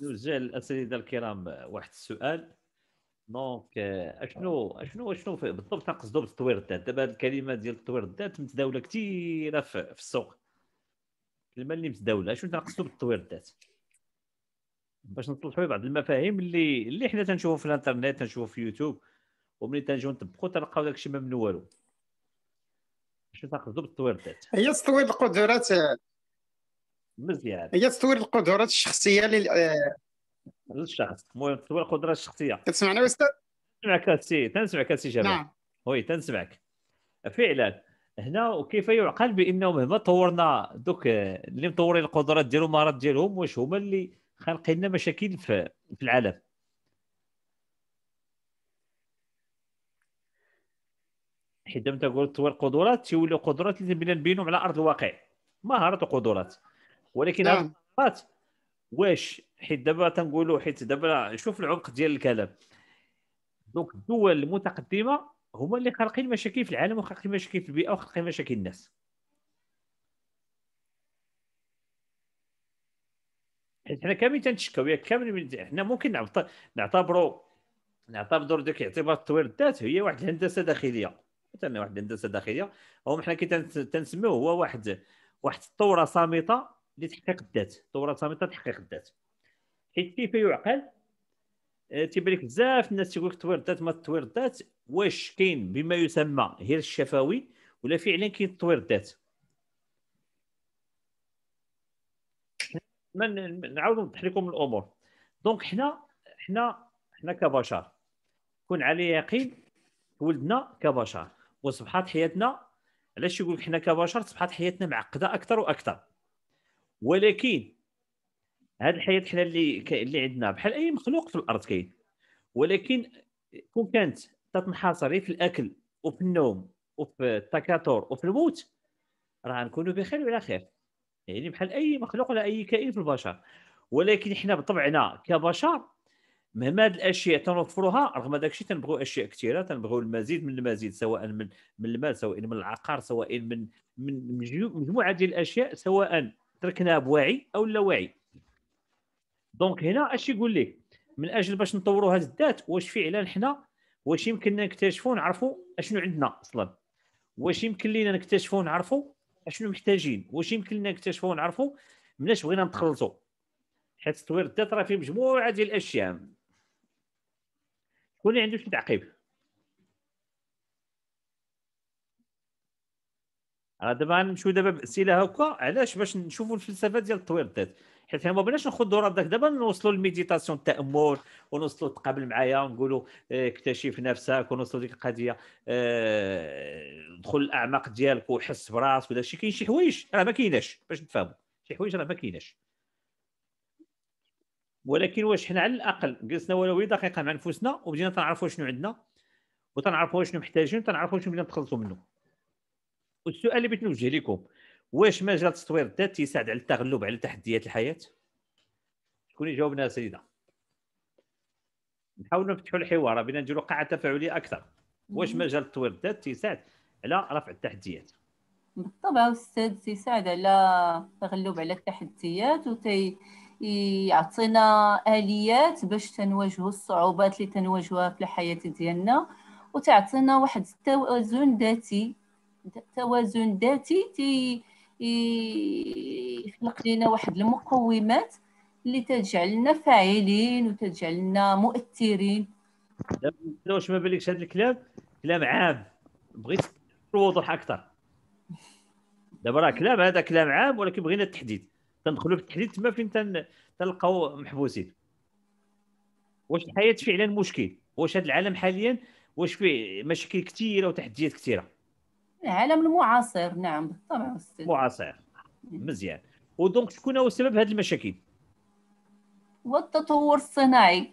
نوجه للاساتذه الكرام واحد السؤال دونك euh, اشنو اشنو اشنو بالضبط نقصدوا بالتطوير الذات دابا هذه الكلمه ديال التطوير الذات متداوله كثيره في السوق الكلمه اللي متداوله اشنو تنقصدوا بالتطوير الذات باش نطلعوا بعض المفاهيم اللي اللي حنا تنشوفوا في الانترنت تنشوفوا في يوتيوب وملي تنجيو نطبقوا تلقاو داكشي ما من والو شنو تنقصدوا بالتطوير الذات هي تطوير القدرات مزيان هي تطوير القدرات الشخصيه لل للشخص آه. المهم تطوير القدرات الشخصيه كتسمعنا استاذ تسمعك سي تنسمعك السي جمال نعم وي تنسمعك فعلا هنا وكيف يعقل بانه مهما طورنا دوك اللي مطورين القدرات ديالهم المهارات ديالهم واش هما اللي خالقين لنا مشاكل في, في العالم حيت دابا تقول تطوير القدرات تيوليو قدرات اللي بينهم على ارض الواقع مهارات وقدرات ولكن نعم. هذه واش حيت دابا تنقولوا حيت دابا شوف العمق ديال الكلام دونك الدول المتقدمه هما اللي خارقين مشاكل في العالم وخارقين مشاكل في البيئه وخارقين مشاكل الناس حيت حنا كاملين تنتشكاو ياك يعني كاملين حنا ممكن نعتبروا نعتبروا ديك اعتبار تطوير الذات هي واحد الهندسه داخليه مثلا واحد الهندسه داخليه هم حنا كي تنسميوه هو واحد واحد الثوره صامته لتحقيق الذات ثوره صامته لتحقيق الذات حيت كيف يعقل آه، تيبان لك بزاف الناس تيقول لك تطوير الذات ما تطوير الذات واش كاين بما يسمى هير الشفوي ولا فعلا كاين تطوير الذات من نعاود نوضح لكم الامور دونك حنا حنا حنا كبشر كون على يقين ولدنا كبشر وصبحت حياتنا علاش يقول حنا كبشر صبحت حياتنا معقده اكثر واكثر ولكن هاد الحياه حنا اللي اللي عندنا بحال اي مخلوق في الارض كاين ولكن كون كانت تتنحصر في الاكل وفي النوم وفي التكاثر وفي الموت راه نكونوا بخير وعلى خير يعني بحال اي مخلوق ولا اي كائن في البشر ولكن حنا بطبعنا كبشر مهما هاد الاشياء تنوفروها رغم داك الشيء تنبغيو اشياء كثيره تنبغيو المزيد من المزيد سواء من من المال سواء من العقار سواء من من مجموعه ديال الاشياء سواء تركناها بواعي او لا واعي دونك هنا اش يقول لك من اجل باش نطوروا هذه الذات واش فعلا حنا واش يمكننا نكتشفوا نعرفوا اشنو عندنا اصلا واش يمكن لينا نكتشفوا نعرفوا اشنو محتاجين واش يمكن لنا نكتشفوا نعرفوا مناش بغينا نتخلصوا حيت تطوير الذات راه فيه مجموعه ديال الاشياء شكون اللي عنده شي تعقيب راه دابا غنمشيو دابا باسئله هكا علاش باش نشوفوا الفلسفه ديال التطوير الذات حيت ما بغيناش نخدوا راه دابا نوصلوا للميديتاسيون التامل ونوصلوا تقابل معايا ونقولوا آه، اكتشف نفسك ونوصلوا ديك القضيه آه، دخل الاعماق ديالك وحس براسك وداك الشيء كاين شي حوايج راه ما كايناش باش نتفاهموا شي حوايج راه ما كايناش ولكن واش حنا على الاقل جلسنا ولو غير دقيقه مع نفوسنا وبدينا تنعرفوا شنو عندنا وتنعرفوا شنو محتاجين وتنعرفوا شنو بدينا نتخلصوا منه والسؤال اللي بغيت نوجه لكم واش مجال التطوير الذاتي يساعد على التغلب على تحديات الحياه شكون يجاوبنا سيده نحاول نفتحوا الحوار بنا نديروا قاعه تفاعليه اكثر واش مجال التطوير الذاتي يساعد على رفع التحديات بالطبع استاذ تيساعد على التغلب على التحديات وتي يعطينا اليات باش تنواجهوا الصعوبات اللي تنواجهها في الحياه ديالنا وتعطينا واحد التوازن ذاتي توازن ذاتي تي يخلق لنا واحد المقومات اللي تجعلنا فاعلين وتجعلنا مؤثرين واش ما بالكش هذا الكلام كلام عام بغيت الوضوح اكثر دابا راه كلام هذا كلام عام ولكن بغينا التحديد تندخلوا في التحديد تما فين تلقاو محبوسين واش الحياه فعلا مشكل واش هذا العالم حاليا واش فيه مشاكل كثيره وتحديات كثيره العالم المعاصر نعم بالطبع استاذ معاصر نعم. مزيان ودونك شكون هو سبب هذه المشاكل هو التطور الصناعي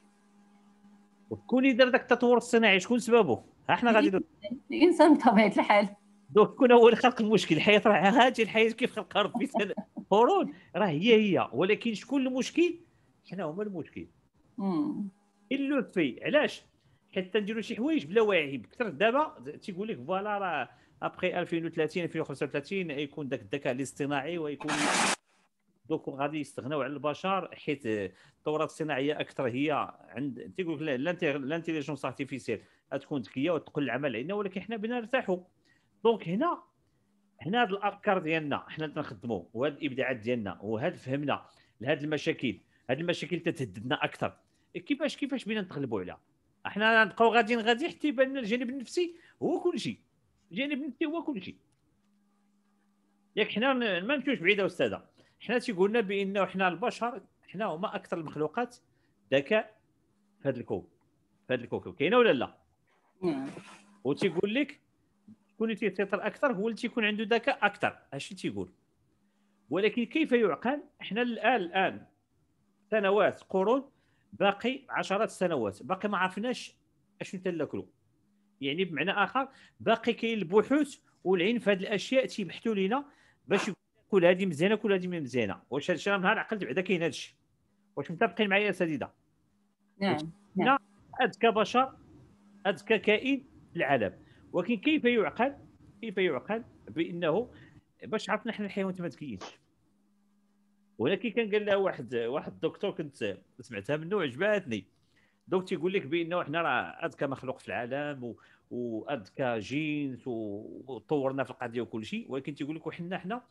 وكون اللي دار ذاك التطور الصناعي شكون سببه ها حنا غادي الانسان بطبيعه الحال دونك شكون هو اللي خلق المشكل الحياه راه هذه الحياه كيف خلقها ربي قرون راه هي هي ولكن شكون المشكل حنا هما المشكل اللوفي علاش حتى نديرو شي حوايج بلا واعي بكثر دابا تيقول لك فوالا راه ابخي 2030 2035 يكون ذاك الذكاء الاصطناعي ويكون دوك غادي يستغناو على البشر حيت الثوره الصناعيه اكثر هي عند تيقول لك لانتيليجونس ارتيفيسيال تكون ذكيه وتقل العمل علينا ولكن حنا بنا نرتاحوا دونك هنا هنا هاد الافكار ديالنا حنا تنخدموا وهاد الابداعات ديالنا وهاد فهمنا لهاد المشاكل هاد المشاكل تتهددنا اكثر كيفاش كيفاش بينا نتغلبوا عليها احنا غنبقاو غاديين غادي حتى يبان الجانب النفسي هو كل شيء جانب النفسي هو كل شيء ياك حنا ما نمشيوش بعيده استاذه حنا تيقولنا بانه حنا البشر حنا هما اكثر المخلوقات ذكاء في هذا الكون في هذا الكوكب كاينه ولا لا نعم. وتيقول لك شكون اللي تيسيطر اكثر هو اللي تيكون عنده ذكاء اكثر هادشي تيقول ولكن كيف يعقل حنا الان الان سنوات قرون باقي عشرات السنوات باقي ما عرفناش اشنو تناكلوا يعني بمعنى اخر باقي كاين البحوث والعلم في هذه الاشياء تيبحثوا لينا باش كل هذه مزيانه كل هذه مزيانه واش هذا راه نهار عقلت بعدا كاين هذا الشيء واش متفقين معايا اساتذه نعم نعم اذكى بشر اذكى كائن في العالم ولكن كيف يعقل كيف يعقل بانه باش عرفنا حنا الحيوانات ما تكينش ولكن كان قال لها واحد واحد الدكتور كنت سمعتها منه وعجباتني دونك تيقول لك بانه حنا راه اذكى مخلوق في العالم و... واذكى جنس وطورنا في القضيه وكل شيء ولكن تيقول لك وحنا حنا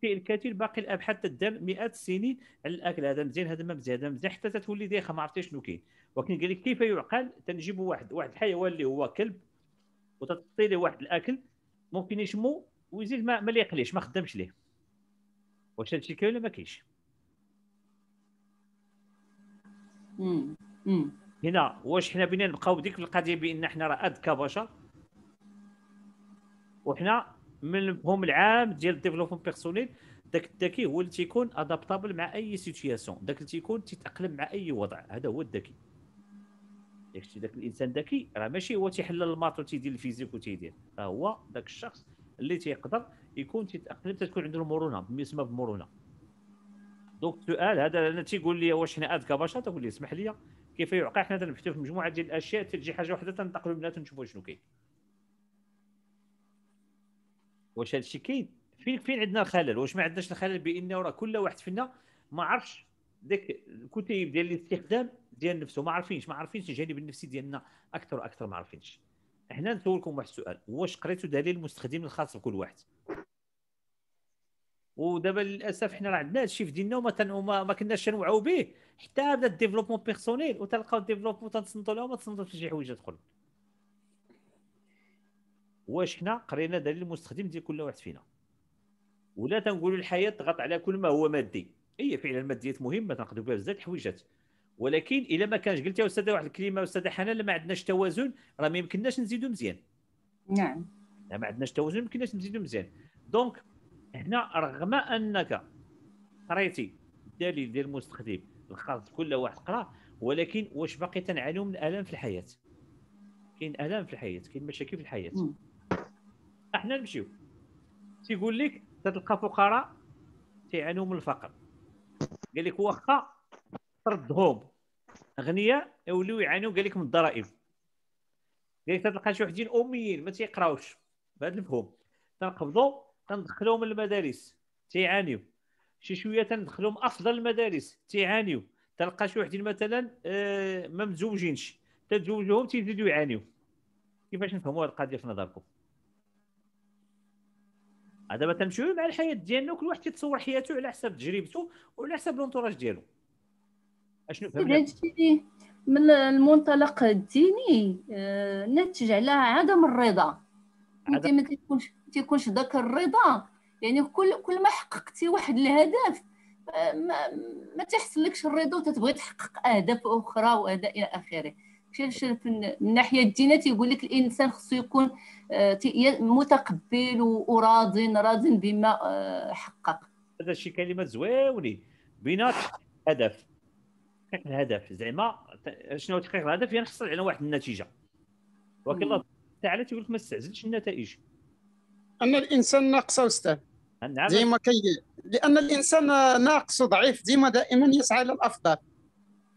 في الكثير باقي الابحاث تدار مئات السنين على الاكل هذا مزيان هذا ما مزيان هذا مزيان حتى تتولي ديخه ما عرفتي شنو كاين ولكن قال لك كيف يعقل تنجيب واحد واحد الحيوان اللي هو كلب وتعطي له واحد الاكل ممكن يشمو ويزيد ما, ما ليقليش ما خدامش ليه واش هادشي كاين ولا ما كاينش هنا واش حنا بنا نبقاو ديك القضيه بان حنا راه اذكى بشر وحنا من المفهوم العام ديال الديفلوبمون بيرسونيل داك الذكي هو اللي تيكون ادابتابل مع اي سيتياسيون داك اللي تيكون تيتاقلم مع اي وضع هذا هو الذكي داكشي داك الانسان ذكي راه ماشي هو تيحل الماط وتيدير الفيزيك وتيدير راه هو داك الشخص اللي تيقدر يكون تيتاقلم تتكون عنده المرونه يسمى بالمرونه دونك السؤال هذا انا تيقول لي واش حنا اذكى بشر تقول لي اسمح لي كيف يوقع حنا تنبحثوا في مجموعه ديال الاشياء تجي حاجه وحده تنتقلوا منها تنشوفوا شنو كاين واش هذا الشيء كاين فين فين عندنا الخلل واش ما عندناش الخلل بانه راه كل واحد فينا ما عرفش ديك الكتيب ديال الاستخدام ديال نفسه ما عارفينش ما عارفينش الجانب النفسي ديالنا اكثر واكثر ما عارفينش هنا نسولكم واحد السؤال واش قريتوا دليل المستخدم الخاص بكل واحد ودابا للاسف حنا راه عندنا هادشي في ديننا وما ما كناش تنوعوا به حتى هذا الديفلوبمون بيرسونيل وتلقاو الديفلوبمون تنصنتو لهم تنصنتو في شي حوايج تدخل واش حنا قرينا دليل المستخدم ديال كل واحد فينا ولا تنقولوا الحياه تضغط على كل ما هو مادي هي فعلا الماديات مهمه تنقدوا بها بزاف الحويجات ولكن الا ما كانش قلت يا استاذه واحد الكلمه استاذه حنان ما عندناش توازن راه ما يمكنناش نزيدو مزيان نعم ما عندناش توازن ما يمكنناش نزيدو مزيان دونك هنا رغم انك قريتي الدليل ديال المستخدم الخلط كل واحد قرا ولكن واش باقي تنعانيو من الام في الحياه كاين الام في الحياه كاين مشاكل في الحياه احنا نمشيو تيقول لك تتلقى فقراء تيعانيو من الفقر قال لك واخا تردهم اغنياء يوليو يعانيو قال لك من الضرائب قال لك تلقى شي وحدين اميين ما تيقراوش بهذا المفهوم تنقبضوا تندخلوهم للمدارس تيعانيو شي شويه تندخلهم افضل المدارس تيعانيو تلقى شي وحدين مثلا آه، ما متزوجينش تتزوجوهم تيزيدوا يعانيو كيفاش نفهموا هذه القضيه في نظركم ما تمشيو مع الحياه ديالنا كل واحد تيتصور حياته على حسب تجربته وعلى حسب لونتوراج ديالو اشنو فهمتي من المنطلق الديني آه، نتج على عدم الرضا عدم... ما تيكونش تيكونش ذاك الرضا يعني كل كل ما حققتي واحد الهدف ما, ما تحصلكش الرضا وتتبغي تحقق اهداف اخرى واهداف الى اخره في من الناحيه الدينيه تيقول لك الانسان خصو يكون آه، متقبل وراض راض بما آه، حقق هذا الشيء كلمه زويوني بينات هدف تحقيق الهدف زعما شنو تحقيق الهدف يعني نحصل على واحد النتيجه ولكن الله تعالى تيقول لك ما تستعجلش النتائج ان الانسان ناقصه استاذ نعم ديما كي لان الانسان ناقص وضعيف ديما دائما يسعى للافضل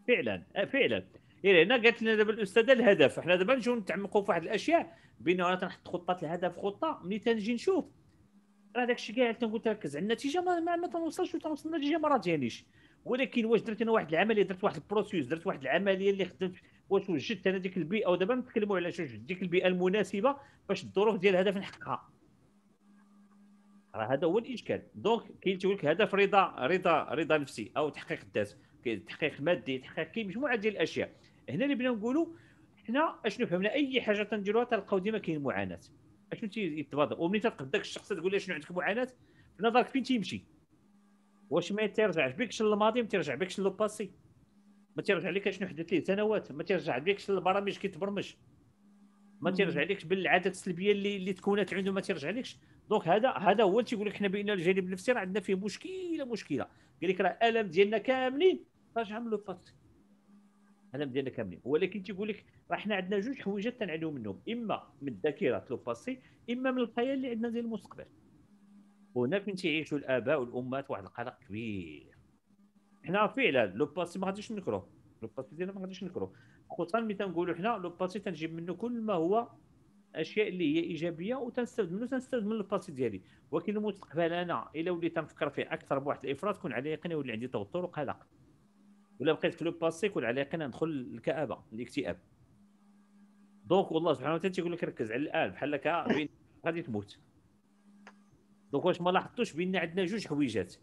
فعلا آه، فعلا إيه هنا قالت لنا دابا الاستاذه الهدف احنا دابا نجيو نتعمقوا في واحد الاشياء بين انا تنحط خطه الهدف خطه ملي تنجي نشوف راه داك الشيء كاع تنقول تركز على النتيجه ما, ما تنوصلش وتنوصل النتيجه ما راتيانيش ولكن واش درت انا واحد العمليه درت واحد البروسيس درت واحد العمليه اللي خدمت واش وجدت انا ديك البيئه ودابا نتكلموا على شنو ديك البيئه المناسبه باش الظروف ديال الهدف نحققها راه هذا هو الاشكال دونك كاين تيقول لك هدف رضا رضا رضا نفسي او تحقيق الذات تحقيق مادي تحقيق كاين مجموعه ديال الاشياء هنا اللي بغينا نقولوا حنا اشنو فهمنا اي حاجه تنديروها تلقاو ديما كاين معاناه اشنو تيتبادر وملي تلقى داك الشخص تقول له شنو عندك معاناه في نظرك فين تيمشي واش ما تيرجعش بكش للماضي ما تيرجع بكش للباسي ما تيرجع لك شنو حدث ليه سنوات ما تيرجع بكش للبرامج كيتبرمج ما تيرجع لكش بالعادات السلبيه اللي اللي تكونت عنده ما تيرجع لكش دونك هذا هذا هو اللي تيقول لك حنا بان الجانب النفسي راه عندنا فيه مشكله مشكله قال لك راه الالم ديالنا كاملين من لو باسي الالم ديالنا كاملين ولكن تيقول لك راه حنا عندنا جوج حويجات تنعانيو منهم اما من الذاكره لو باسي اما من الخيال اللي عندنا ديال المستقبل وهنا فين تيعيشوا الاباء والامهات واحد القلق كبير حنا فعلا لو باسي ما غاديش نكرو لو باسي ديالنا ما غاديش نكرو خصوصا ملي تنقولوا حنا لو باسي تنجيب منه كل ما هو اشياء اللي هي ايجابيه وتنستفد منه تنستفد من الباسي ديالي ولكن المستقبل انا الا وليت تنفكر فيه اكثر بواحد الافراط كون على يقين يولي عندي توتر وقلق ولا بقيت في لو باسي كون على يقين ندخل للكابه الاكتئاب دونك والله سبحانه وتعالى تيقول لك ركز على الان بحال هكا غادي تموت دونك واش ما لاحظتوش بان عندنا جوج حويجات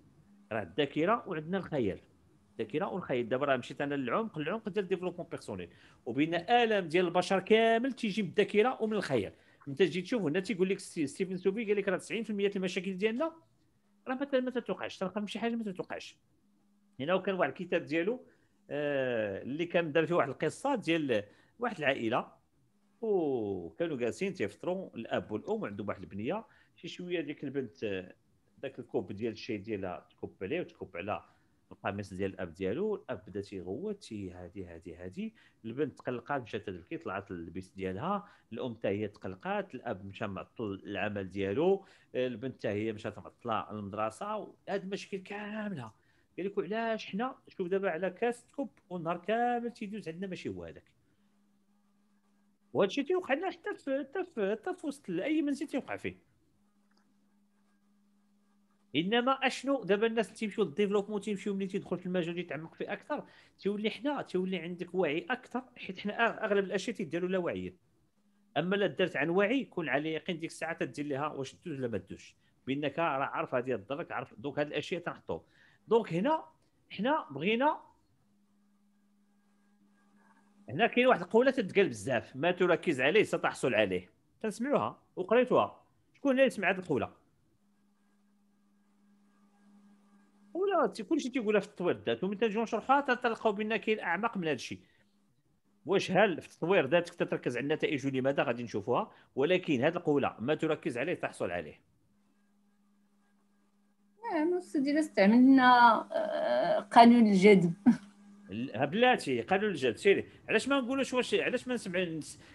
راه الذاكره وعندنا الخيال لكن ونخيط دابا راه مشيت انا للعمق العمق ديال ديفلوبمون بيرسونيل وبين الم ديال البشر كامل تيجي من الذاكره ومن الخيال انت تجي تشوف هنا تيقول لك ستيفن سوبي قال لك راه 90% المشاكل ديالنا راه مثلا ما تتوقعش تلقى شي حاجه ما تتوقعش هنا وكان واحد الكتاب ديالو آه، اللي كان دار فيه واحد القصه ديال واحد العائله وكانوا جالسين تيفطروا الاب والام وعندهم واحد البنيه شي شويه ديك البنت ذاك آه، الكوب ديال الشاي ديالها تكب عليه وتكب على القميص ديال الاب ديالو الاب بدا تيغوت تي هادي هادي هادي البنت تقلقات مشات تبكي طلعت للبيت ديالها الام حتى هي تقلقات الاب مشى معطل العمل ديالو البنت حتى هي مشات معطله المدرسه هاد المشاكل كامله قال لك علاش حنا شوف دابا على كاس كوب والنهار كامل تيدوز عندنا ماشي هو هذاك وهادشي تيوقع لنا حتى في حتى في وسط اي منزل تيوقع فيه انما اشنو دابا الناس تيمشيو للديفلوبمون تيمشيو ملي تيدخل في المجال تيتعمق فيه اكثر تيولي حنا تيولي عندك وعي اكثر حيت حنا اغلب الاشياء تيديروا لا وعي اما لا درت عن وعي كون على يقين ديك الساعه تدير لها واش تدوز ولا ما تدوش بانك راه عارف هذه الدرك عارف دونك هاد الاشياء تنحطو دونك هنا حنا بغينا هنا كاين واحد القوله تتقال بزاف ما تركز عليه ستحصل عليه تنسمعوها وقريتوها شكون اللي سمع هذه القوله تيقولها كلشي تيقولها في التطوير ذاته ومن تنجيو نشرحوها تلقاو بان كاين اعمق من هذا الشيء واش هل في التطوير ذاتك تركز على النتائج ولماذا غادي نشوفوها ولكن هذه القوله ما تركز عليه تحصل عليه نعم استاذ استعملنا آه، قانون الجذب بلاتي قانون الجد سيري علاش ما نقولوش واش علاش ما نسمع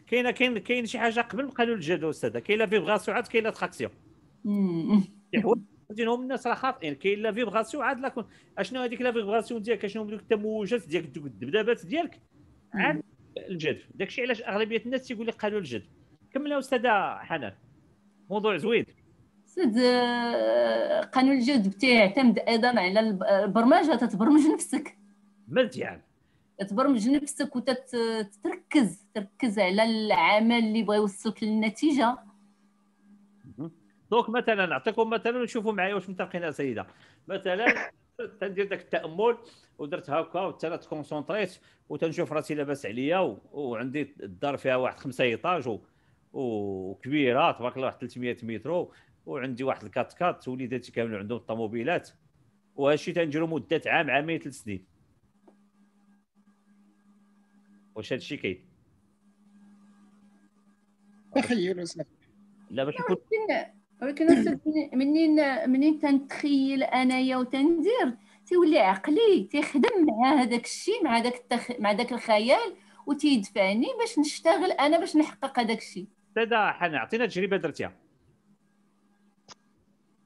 كاينه كاين كاين شي حاجه قبل قانون الجد استاذه كاين لا فيبغاسيون عاد كاين لا تراكسيون غاديهم الناس راه خاطئين كاين لا فيبغاسيون عاد لاكون اشنو هذيك لا فيبغاسيون ديالك اشنو دوك التموجات ديالك دوك الذبذبات ديالك عاد الجذب داكشي علاش اغلبيه الناس تيقول لك قالوا الجذب كمل استاذه حنان موضوع زوين سد آه، قانون الجذب تيعتمد ايضا على البرمجه تتبرمج نفسك مزيان تبرمج نفسك وتتركز تركز على العمل اللي بغا يوصلك للنتيجه دونك مثلا نعطيكم مثلا شوفوا معايا واش متفقين سيده مثلا تندير داك التامل ودرت هكا وثلاث كونسونطريت وتنشوف راسي لاباس عليا وعندي الدار فيها واحد خمسه ايطاج وكبيره تبارك الله واحد 300 متر وعندي واحد الكات كات وليداتي كاملين عندهم الطوموبيلات وهذا الشيء تنديرو مده عام عامين ثلاث سنين واش هذا الشيء كاين تخيل لا باش يكون ولكن منين منين تنتخيل انايا وتندير تيولي عقلي تيخدم مع هذاك الشيء مع ذاك التخ... مع ذاك الخيال وتيدفعني باش نشتغل انا باش نحقق هذاك الشيء سيدة حنا عطينا تجربه درتيها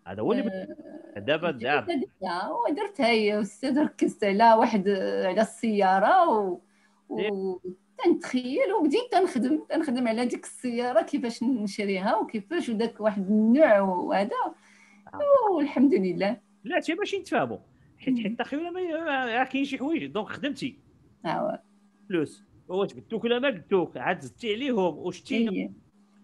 هذا هو اللي أه، دابا درتها ودرتها هي استاذ ركزت على واحد على السياره و, و... إيه. تنتخيل وبديت تنخدم تنخدم على ديك السياره كيفاش نشريها وكيفاش وداك واحد النوع وهذا آه. والحمد لله لا تي باش نتفاهموا حيت حيت اخي راه كاين شي حوايج دونك خدمتي اه فلوس واش بدوك ولا ما بدوك عاد زدتي عليهم وشتي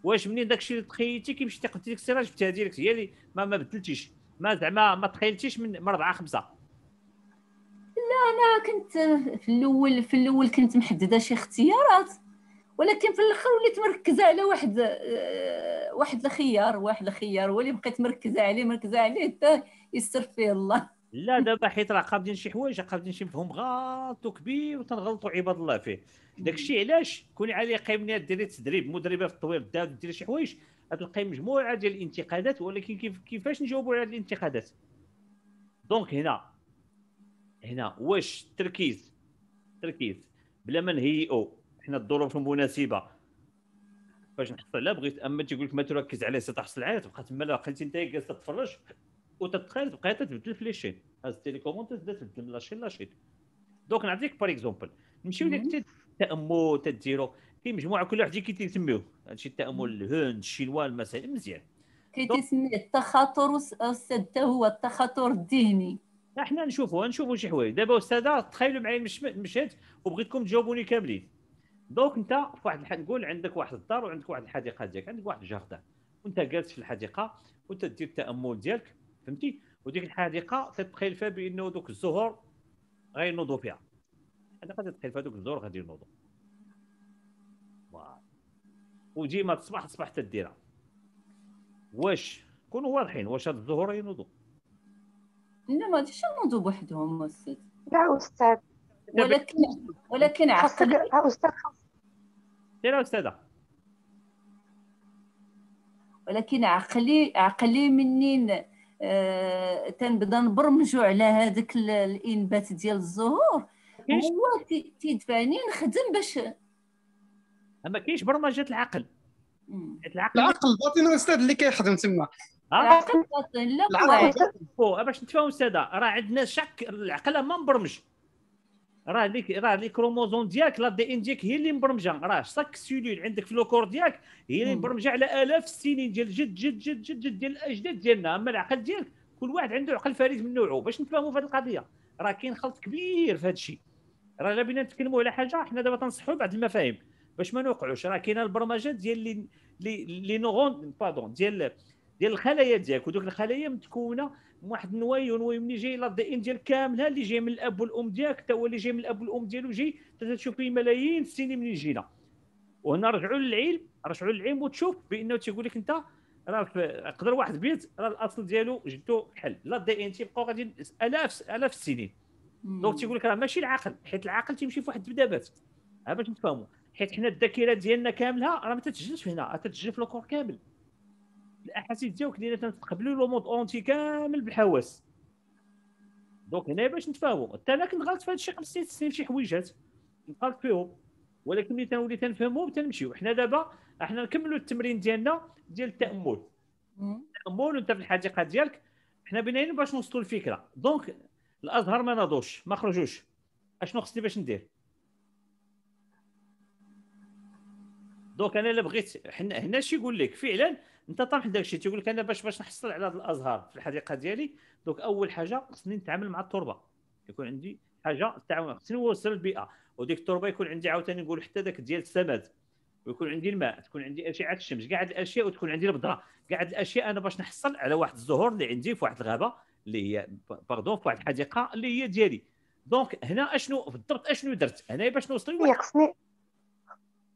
واش إيه. منين داك الشيء اللي تخيلتي مشيتي تقلتي ديك السياره جبتها ديريكت هي اللي ما بدلتيش ما زعما ما تخيلتيش من اربعة خمسه انا كنت في الاول في الاول كنت محدده شي اختيارات ولكن في الاخر وليت مركزه على واحد آه، واحد الخيار واحد الخيار هو اللي بقيت مركزه عليه مركزه عليه حتى يستر فيه الله لا دابا حيت راه قابلين شي حوايج قابلين شي مفهوم غلط وكبير وتنغلطوا عباد الله فيه داك الشيء علاش كوني على قيمني ديري تدريب مدربه في الطويل الذات ديري شي حوايج غتلقاي مجموعه ديال الانتقادات ولكن كيف كيفاش نجاوبوا على هذه الانتقادات دونك هنا هنا واش التركيز التركيز بلا ما نهيئو حنا الظروف المناسبه فاش نحصل لا بغيت اما تيقول لك ما تركز عليه ستحصل عاد تبقى تما لا خليتي انت جالس تتفرج وتتخيل تبقى تتبدل في لي شين هاز التيليكوموند تبدا تبدل لاشين لاشين دونك نعطيك بار اكزومبل نمشيو لك التامل تديرو كاين مجموعه كل واحد هذا هادشي التامل الهند الشينوا المسائل مزيان كي كيتسميه التخاطر استاذ هو التخاطر الذهني احنا نشوفوا نشوفوا شي حوايج دابا استاذه تخيلوا معايا مشيت وبغيتكم تجاوبوني كاملين دونك انت في واحد الحد نقول عندك واحد الدار وعندك واحد الحديقه ديالك عندك واحد الجاردان وانت جالس في الحديقه وانت دير التامل ديالك فهمتي وديك الحديقه تتخيل فيها بانه دوك الزهور غينوضوا فيها انا غادي تخيل فيها دوك الزهور غادي ينوضوا وديما تصبح تصبح تديرها واش كونوا واضحين واش هاد الزهور ينوضوا لا ما غاديش ينوضوا بوحدهم استاذ لا استاذ ولكن ولكن عقلي لا استاذ سير استاذه ولكن عقلي عقلي منين آه تنبدا نبرمجو على هذاك الانبات ديال الزهور هو تيدفعني نخدم باش ما كاينش برمجه العقل العقل العقل الباطن استاذ اللي كيخدم تما العقل لا باش نتفاهموا ساده راه عندنا شك العقل ما مبرمج راه ليك راه لي كروموزوم ديالك لا دي ان ديالك هي اللي مبرمجه راه شاك سيلول عندك في لوكور ديالك هي اللي مبرمجه على الاف السنين ديال جد جد جد جد, جد ديال الاجداد ديالنا اما العقل ديالك كل واحد عنده عقل فريد من نوعه باش نتفاهموا في هذه القضيه راه كاين خلط كبير في هذا الشيء راه الا بينا نتكلموا على حاجه حنا دابا تنصحوا بعض المفاهيم باش ما نوقعوش راه كاينه البرمجه ديال لي لي نورون بادون ديال ديال الخلايا ديالك ودوك الخلايا متكونه من واحد النوايا والنوايا ملي جاي لا دي ان ديال كامله اللي جاي من الاب والام ديالك حتى هو اللي جاي من الاب والام ديالو جاي تشوف فيه ملايين السنين منين جينا وهنا رجعوا للعلم رجعوا للعلم وتشوف بانه تيقول لك انت راه قدر واحد بيت راه الاصل ديالو جدو حل لا دي ان تيبقاو غادي الاف الاف السنين دونك تيقول لك راه ماشي العقل حيت العقل تيمشي في واحد الذبذبات باش نتفاهموا حيت حنا الذاكره ديالنا كامله راه ما تتجلش هنا تتسجل في الكور كامل الاحاسيس ديالك ديالها تنتقبلوا لو مود اونتي كامل بالحواس دونك هنا باش نتفاهموا حتى انا كنت غلط في هذا الشيء خمس ست سنين شي حويجات غلط فيهم ولكن ملي تنولي تنفهمهم تنمشيو حنا دابا احنا نكملوا التمرين ديالنا ديال التامل التامل وانت في الحديقه ديالك حنا بناين باش نوصلوا الفكره دونك الازهر ما ناضوش ما خرجوش اشنو خصني باش ندير دونك انا الا بغيت هنا شي يقول لك فعلا انت طرح داك الشيء تيقول لك انا باش باش نحصل على هذه الازهار في الحديقه ديالي دونك اول حاجه خصني نتعامل مع التربه يكون عندي حاجه التعاون خصني نوصل البيئه وديك التربه يكون عندي عاوتاني نقول حتى ذاك ديال السماد ويكون عندي الماء تكون عندي اشعه الشمس كاع الاشياء وتكون عندي البذره كاع الاشياء انا باش نحصل على واحد الزهور اللي عندي في واحد الغابه اللي هي باردون في واحد الحديقه اللي هي ديالي دونك هنا اشنو بالضبط اشنو درت هنا باش نوصل لواحد خصني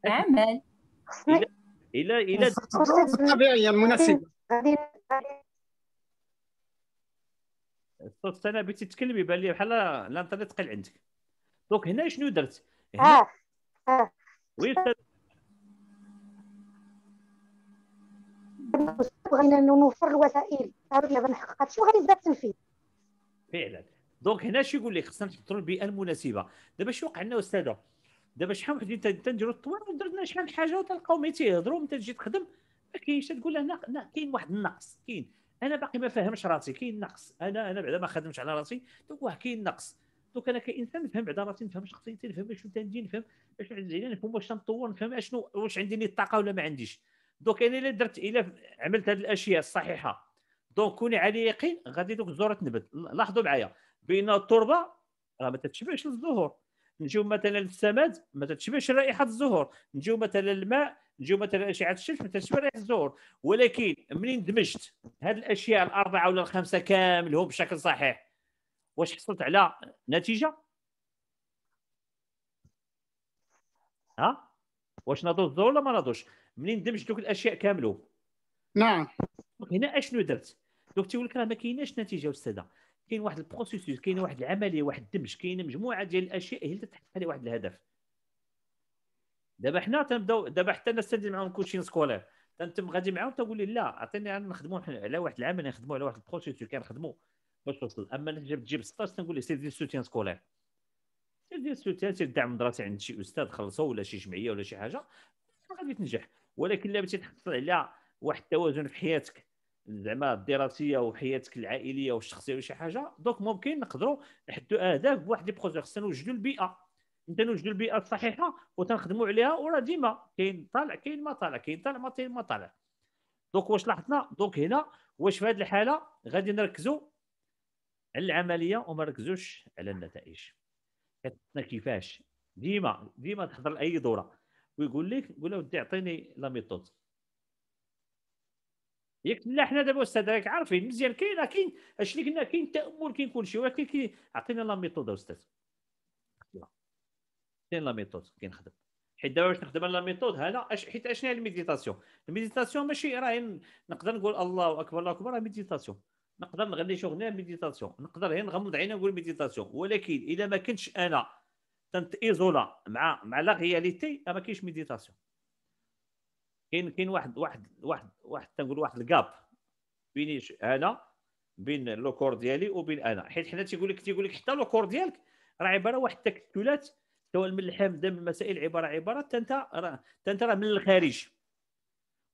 عمل خصني الى الى الظروف الطبيعيه المناسبه يعني الصوت انا بغيتي تكلمي بان لي بحال الانترنت قل عندك دونك هنا شنو درت؟ هنا اه, آه. وي استاذ بغينا نوفر الوسائل ضروري باش نحقق هادشي وغادي يبدا التنفيذ فعلا دونك هنا شنو يقول لك خصنا نحطوا البيئه المناسبه دابا شنو وقع لنا استاذه دابا شحال واحد تنديروا الطوار ودرنا شحال حاجه وتلقاو مي تيهضروا ملي تجي تخدم ما كاينش تقول له كاين واحد النقص كاين انا باقي ما فاهمش راسي كاين نقص انا انا بعدا ما خدمتش على راسي دوك واه كاين نقص دوك انا كانسان نفهم بعدا راسي نفهم شخصيتي نفهم شنو تندير نفهم اش عندي نفهم واش تنطور نفهم اشنو واش عندي الطاقه ولا ما عنديش دوك انا الا درت الا عملت هذه الاشياء الصحيحه دونك كوني على يقين غادي دوك الزهور تنبت لاحظوا معايا بان التربه راه ما تتشبعش للزهور نجيو مثلا للسماد ما تتشبهش رائحه الزهور نجيو مثلا للماء نجيو مثلا اشعه الشمس ما تتشبه رائحه الزهور ولكن منين دمجت هذه الاشياء الاربعه ولا الخمسه كاملهم بشكل صحيح واش حصلت على نتيجه ها واش ناضو الزهور ولا ما ناضوش منين دمجت دوك الاشياء كاملهم نعم هنا اشنو درت دوك تيقول لك راه ما كايناش نتيجه استاذه كاين واحد البروسيسوس كاين واحد العمليه واحد الدمج كاين مجموعه ديال الاشياء هي اللي تحقق لي واحد الهدف دابا حنا تنبداو دابا حتى انا تندير معاهم كوتشين سكولير تنتم غادي معاهم تقول لي لا عطيني انا نخدموا على واحد العمل نخدموا على واحد البروسيسوس كنخدموا باش توصل اما انا تجيب 16 تنقول لي سير ديال السوتيان سكولير سير ديال السوتيان سير الدعم المدرسي عند شي استاذ خلصوا ولا شي جمعيه ولا شي حاجه غادي تنجح ولكن الا بغيتي تحصل على واحد التوازن في حياتك زعما الدراسيه وحياتك العائليه والشخصيه ولا شي حاجه دونك ممكن نقدروا نحدوا اهداف بواحد لي بروجي خصنا نوجدوا البيئه انت نوجدوا البيئه الصحيحه وتنخدموا عليها وراه ديما كاين طالع كاين ما طالع كاين طالع ما طالع ما طالع دونك واش لاحظنا دونك هنا واش في هذه الحاله غادي نركزوا على العمليه وما نركزوش على النتائج كتنا كيفاش ديما ديما تحضر لاي دوره ويقول لك يقول له ودي اعطيني لا ميثود ياك لا حنا دابا استاذ راك عارفين مزيان كاين كاين اش اللي قلنا كاين تامل كاين كل شيء ولكن كاين عطينا لا ميثود استاذ كاين لا ميثود كنخدم حيت دابا باش نخدم على لا ميثود هنا اش حيت اشنا هي الميديتاسيون الميديتاسيون ماشي راه نقدر نقول الله اكبر الله اكبر راه ميديتاسيون نقدر نغني شي اغنيه ميديتاسيون نقدر غير نغمض عيني نقول ميديتاسيون ولكن اذا ما كنتش انا ايزولا مع مع لا رياليتي ما كاينش ميديتاسيون كاين كاين واحد واحد واحد واحد تنقول واحد الكاب بيني انا بين لو كور ديالي وبين انا حيت حنا تيقول لك تيقول لك حتى لو كور ديالك راه عباره واحد التكتلات سواء من اللحم دم المسائل عباره عباره انت راه انت راه من الخارج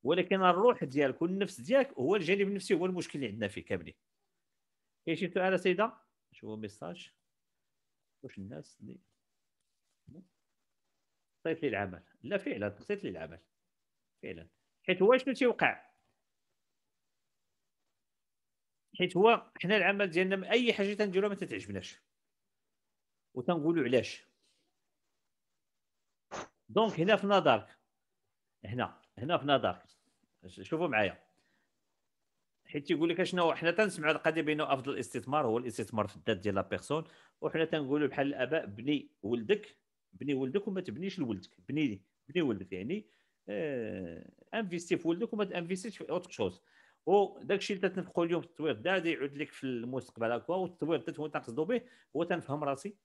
ولكن الروح ديالك والنفس ديالك هو الجانب النفسي هو المشكل اللي عندنا فيه كاملين كاين شي سؤال سيده شوفوا ميساج واش الناس اللي صيفط طيب لي العمل لا فعلا صيفط طيب لي العمل فعلا حيت هو شنو تيوقع حيت هو حنا العمل ديالنا اي حاجه تنديروها ما تتعجبناش وتنقولوا علاش دونك هنا في نظرك هنا هنا في نظرك شوفوا معايا حيت تيقول لك اشنو حنا تنسمع القضيه بانه افضل الاستثمار هو الاستثمار في الذات ديال لا بيرسون وحنا تنقولوا بحال الاباء بني ولدك بني ولدك وما تبنيش لولدك بني بني ولدك يعني إيه، انفيستي في ولدك وما تانفيستيش في اوتر شوز وداك الشيء اللي تنفقوا اليوم في التطوير دا يعود لك في المستقبل هكا والتطوير دا تكون تنقصدوا به هو تنفهم راسي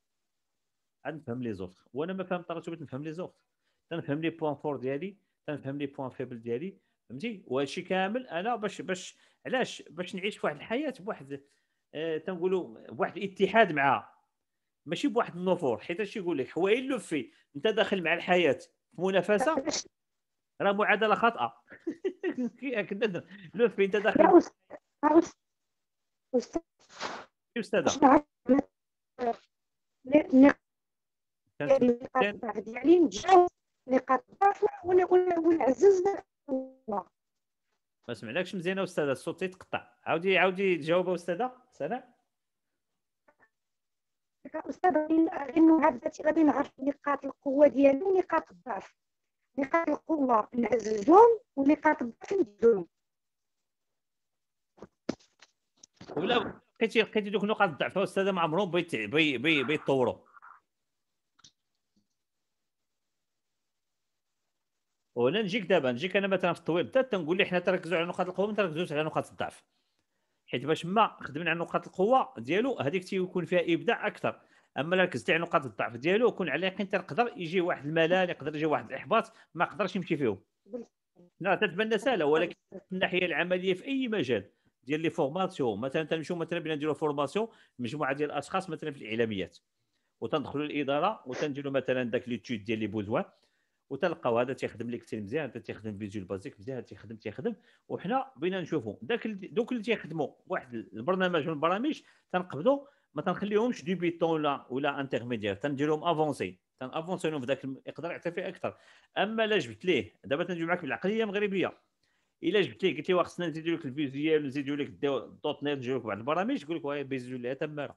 عاد نفهم لي زوفت وانا ما فهمت راسي بغيت نفهم لي زوفت تنفهم لي بوان فور ديالي تنفهم لي بوان فيبل ديالي فهمتي وهادشي كامل انا باش باش علاش باش نعيش في واحد الحياه بواحد آه تنقولوا بواحد الاتحاد مع ماشي بواحد النفور حيت اش يقول لك حوايج لوفي انت داخل مع الحياه في منافسه راه معادله خاطئه كنا لو في انت داخل يا استاذ استاذ استاذه يعني نقاط ما سمعناكش مزيان استاذه الصوت تيتقطع عاودي عاودي جاوب استاذه سناء استاذه غير نعرف نقاط القوه ديالي ونقاط الضعف نقاط القوه نعززهم ونقاط الضعف ندوزهم ولا لقيتي لقيتي دوك نقاط الضعف أستاذة ما عمرهم بيت بي بي نجيك دابا نجيك انا مثلا في الطويل بدات تنقول لي حنا تركزوا على نقاط القوه ما تركزوش على نقاط الضعف حيت باش ما خدمنا على نقاط القوه ديالو هذيك تيكون فيها ابداع اكثر اما لا ركزتي على نقاط الضعف ديالو وكون على يقين تنقدر يجي واحد الملل يقدر يجي واحد الاحباط ما قدرش يمشي فيهم لا تتبنى سهله ولكن الناحيه العمليه في اي مجال ديال لي فورماسيون مثلا تنمشيو مثلا بنا نديرو فورماسيون مجموعه ديال الاشخاص مثلا في الاعلاميات وتندخلوا للاداره وتنديروا مثلا داك ليتود ديال لي بوزوان وتلقاو هذا تيخدم لك كثير مزيان هذا تيخدم فيزيول بازيك مزيان هذا تيخدم تيخدم وحنا بينا نشوفوا داك دوك اللي تيخدموا واحد البرنامج من البرامج تنقبضوا ما تنخليهمش ديبيتون ولا ولا انترميديير تنديرهم افونسي افونسي في ذاك يقدر يعتفي اكثر اما الا جبت ليه دابا تنجي معاك بالعقليه المغربيه الا جبت ليه قلت ليه خصنا نزيدو لك الفيزيال نزيدو لك الدوت نت نزيدو لك بعض البرامج تقول لك واه بيزيو لها تماره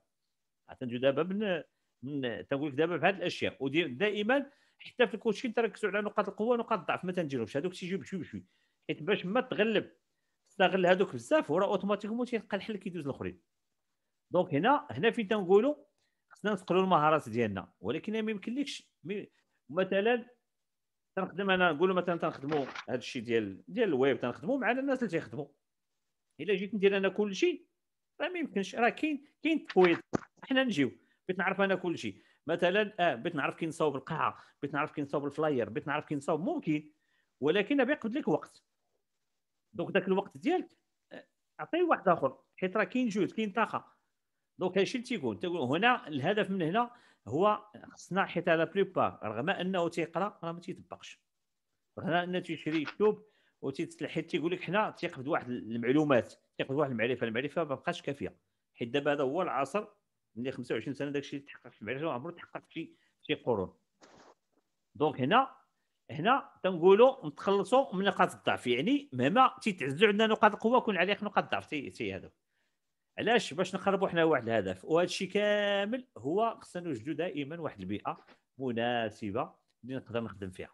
تنجيو دابا من من تنقول لك دابا بهذه الاشياء ودائما حتى في الكوتشين تركزوا على نقاط القوه ونقاط الضعف ما تنديروش هذوك تيجيو بشوي بشوي حيت باش ما تغلب تستغل هذوك بزاف وراه اوتوماتيكمون تيلقى الحل كيدوز الاخرين دونك هنا هنا فين تنقولوا خصنا نسقلوا المهارات ديالنا ولكن ما يمكنلكش مثلا تنخدم انا نقولوا مثلا تنخدموا هذا الشيء ديال ديال الويب تنخدموا مع الناس اللي تيخدموا الا جيت ندير انا كل شيء راه ما يمكنش راه كاين كاين تقويض حنا نجيو بغيت نعرف انا كل شيء مثلا اه بغيت نعرف كي نصاوب القاعه بغيت نعرف كي نصاوب الفلاير بغيت نعرف كي نصاوب ممكن ولكن بيقبض لك وقت دونك ذاك الوقت ديالك آه، عطيه واحد اخر حيت راه كاين جهد كاين طاقه دونك هادشي اللي تيكون تيقول هنا الهدف من هنا هو خصنا حيت على بلوبار رغم انه تيقرا راه ما تيطبقش هنا انه تيشري يكتب وتيتسلح حيت تيقول لك حنا تيقبض واحد المعلومات تيقبض واحد المعرفه المعرفه ما بقاش كافيه حيت دابا هذا هو العصر ملي 25 سنه داكشي اللي تحقق في المعرفه عمره تحقق في شي قرون دونك هنا هنا تنقولوا نتخلصوا من نقاط الضعف يعني مهما تيتعزوا عندنا نقاط القوه كون عليك نقاط الضعف تي هذا علاش باش نقربوا حنا واحد الهدف وهذا الشيء كامل هو خصنا نوجدوا دائما واحد البيئه مناسبه اللي نقدر نخدم فيها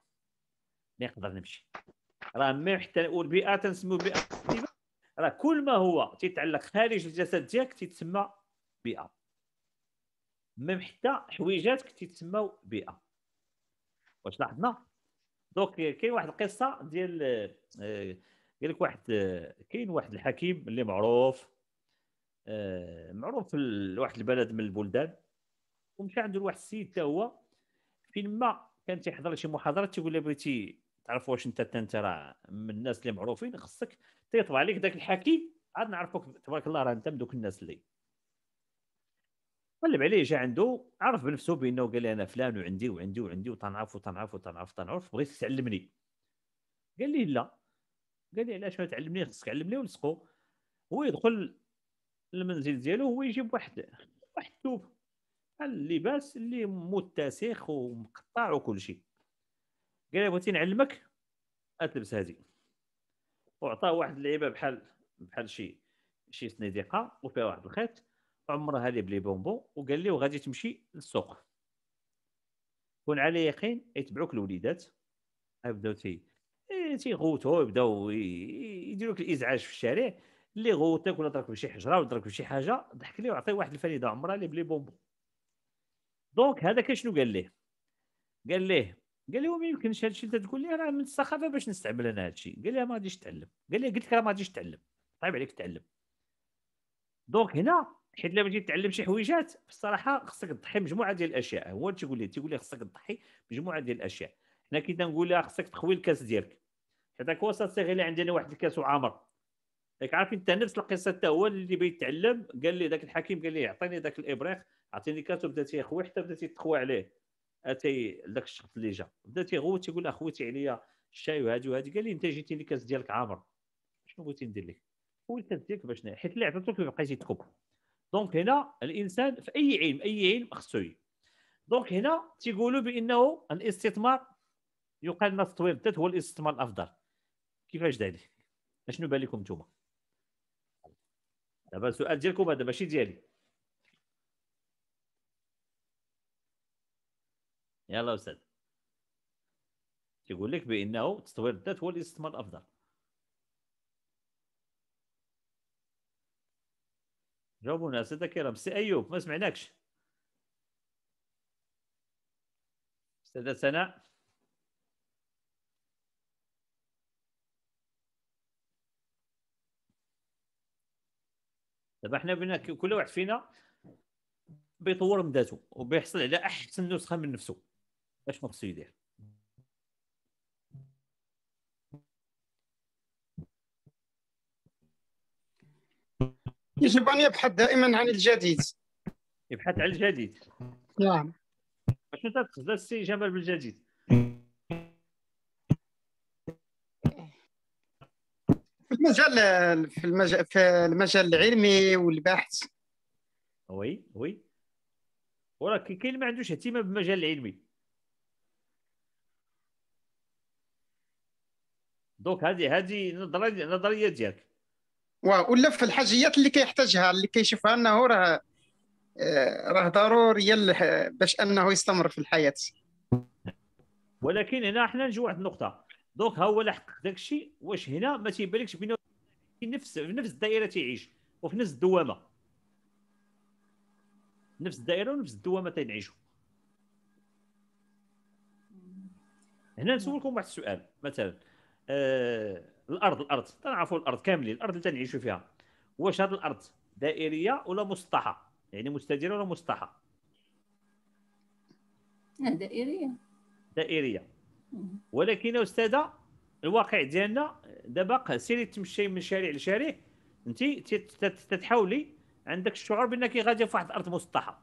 اللي نقدر نمشي راه ما حتى البيئه تنسمو بيئه راه كل ما هو تيتعلق خارج الجسد ديالك تيتسمى بيئه ميم حتى حويجاتك تيتسموا بيئه واش لاحظنا دوك كاين واحد القصه ديال آه، قال لك واحد آه، كاين واحد الحكيم اللي معروف آه، معروف لواحد البلد من البلدان ومشى عند لواحد السيد حتى هو فين ما كان تيحضر شي محاضره تيقول له بغيتي تعرف واش انت انت راه من الناس اللي معروفين خصك تيطبع عليك ذاك الحكي عاد نعرفوك تبارك الله راه انت من دوك الناس اللي قلب عليه جا عنده عرف بنفسه بانه قال لي انا فلان وعندي وعندي وعندي وتنعرف وتنعرف وتنعرف تنعرف بغيت تعلمني قال لي لا قال لي علاش ما تعلمني خصك تعلمني ولصقو هو يدخل المنزل ديالو هو يجيب واحد واحد الثوب بحال اللباس اللي متسخ ومقطع وكل شيء قال له بغيتي نعلمك اتلبس هذه وعطاه واحد اللعيبه بحال بحال شي شي صنيديقه وفيها واحد الخيط عمرها لي بلي بونبون وقال لي وغادي تمشي للسوق كون على يقين يتبعوك الوليدات يبداو تي إيه، تيغوتو يبداو يديروك الازعاج في الشارع اللي غوتك ولا ضربك بشي حجره ولا ضربك بشي حاجه ضحك ليه وعطيه واحد الفريده عمرها لي بلي بومبو دونك هذاك شنو قال ليه قال ليه قال لي ما هادشي هذا تقول لي راه من السخافه باش نستعمل انا هادشي قال لي ما غاديش تعلم قال لي قلت لك راه ما غاديش تعلم طيب عليك تعلم دونك هنا حيت لما تجي تعلم شي حويجات الصراحه خصك تضحي مجموعه ديال الاشياء هو تيقول لي تيقول لي خصك تضحي مجموعه ديال الاشياء حنا كي تنقول لها خصك تخوي الكاس ديالك حيت هو ساتسيغ الا عندنا واحد الكاس وعامر ياك عارف انت نفس القصه حتى هو اللي بيتعلم قال لي ذاك الحكيم قال لي عطيني ذاك الابريق عطيني كاس وبدا تيخوي حتى بدا تيتخوى عليه اتي ذاك الشخص اللي جا بدا تيغوت تيقول اخوتي عليا الشاي وهادي وهادي قال لي انت جيتي لي كاس ديالك عامر شنو بغيتي ندير لك هو الكاس ديالك باش حيت اللي عطيتك بقيتي تكب دونك هنا الانسان في اي علم اي علم خصو دونك هنا تيقولوا بانه الاستثمار يقال ان التطوير هو الاستثمار الافضل كيفاش داير اشنو بالكم نتوما دابا السؤال ديالكم هذا ماشي ديالي يلا استاذ يقول لك بانه تطوير الذات هو الاستثمار الافضل جاوبونا استاذ كريم سي ايوب ما سمعناكش استاذ سناء دابا حنا بنا كل واحد فينا بيطور من ذاته وبيحصل على احسن نسخه من نفسه اشنو خصو يدير يجب ان يبحث دائما عن الجديد يبحث عن الجديد نعم شنو تقصد السي جمال بالجديد المجال في المجال في المجال العلمي والبحث وي وي وراه كاين اللي ما عندوش اهتمام بالمجال العلمي دونك هذه هذه نظريه نظريه ديالك ولا في الحاجيات اللي كيحتاجها اللي كيشوفها انه راه آه، راه ضروريه باش انه يستمر في الحياه ولكن هنا حنا نجي واحد النقطه دونك ها هو حقق داك الشيء واش هنا ما تيبانلكش بينه نفس في نفس الدائره تيعيش وفي نفس الدوامه نفس الدائره ونفس الدوامه تنعيشوا هنا نسولكم واحد السؤال مثلا آه الارض الارض تنعرفوا الارض كاملين الارض اللي تنعيشوا فيها واش هذه الارض دائريه ولا مسطحه يعني مستديره ولا مسطحه دائريه دائريه ولكن يا استاذه الواقع ديالنا دابا سيري تمشي من شارع لشارع انت تتحولي عندك الشعور بانك غادي في واحد الارض مسطحه